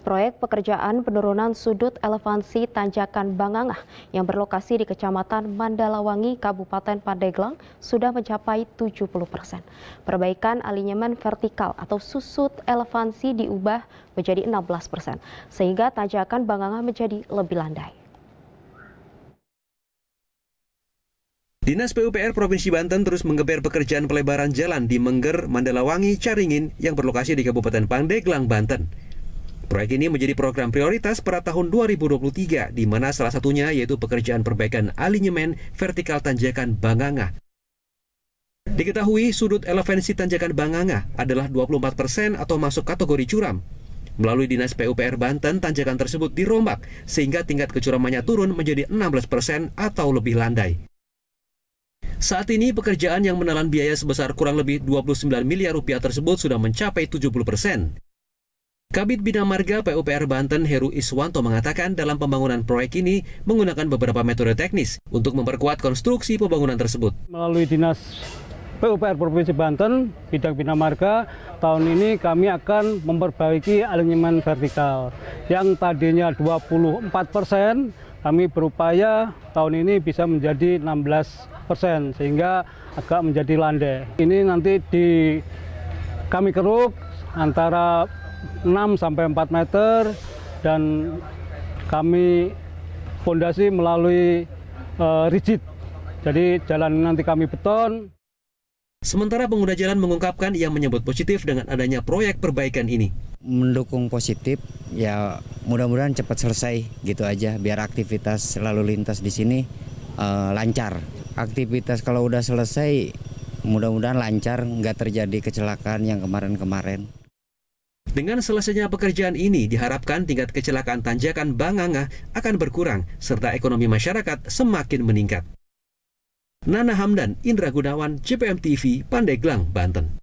Proyek pekerjaan penurunan sudut elevansi tanjakan Bangangah yang berlokasi di Kecamatan Mandalawangi, Kabupaten Pandeglang sudah mencapai 70 persen. Perbaikan alinyemen vertikal atau susut elevansi diubah menjadi 16 persen, sehingga tanjakan Bangangah menjadi lebih landai. Dinas PUPR Provinsi Banten terus menggeber pekerjaan pelebaran jalan di Mengger, Mandalawangi, Caringin yang berlokasi di Kabupaten Pandeglang, Banten. Proyek ini menjadi program prioritas pada tahun 2023, di mana salah satunya yaitu pekerjaan perbaikan alinyemen vertikal tanjakan Banganga. Diketahui sudut elevensi tanjakan Banganga adalah 24 persen atau masuk kategori curam. Melalui Dinas PUPR Banten, tanjakan tersebut dirombak sehingga tingkat kecuramannya turun menjadi 16 persen atau lebih landai. Saat ini pekerjaan yang menelan biaya sebesar kurang lebih 29 miliar rupiah tersebut sudah mencapai 70 persen. Kabit Bina Marga PUPR Banten Heru Iswanto mengatakan dalam pembangunan proyek ini menggunakan beberapa metode teknis untuk memperkuat konstruksi pembangunan tersebut. Melalui Dinas PUPR Provinsi Banten, Bidang Bina Marga, tahun ini kami akan memperbaiki alinyemen vertikal. Yang tadinya 24 persen, kami berupaya tahun ini bisa menjadi 16 persen, sehingga agak menjadi landai. Ini nanti di kami keruk antara 6 sampai 4 meter dan kami fondasi melalui uh, rigid. Jadi jalan nanti kami beton. Sementara pengguna jalan mengungkapkan ia menyebut positif dengan adanya proyek perbaikan ini. Mendukung positif, ya mudah-mudahan cepat selesai gitu aja, biar aktivitas lalu lintas di sini uh, lancar. Aktivitas kalau udah selesai, mudah-mudahan lancar, nggak terjadi kecelakaan yang kemarin-kemarin. Dengan selesainya pekerjaan ini, diharapkan tingkat kecelakaan tanjakan Banganga akan berkurang, serta ekonomi masyarakat semakin meningkat. Nana Hamdan, Indra Gunawan, JPM TV, Pandeglang, Banten.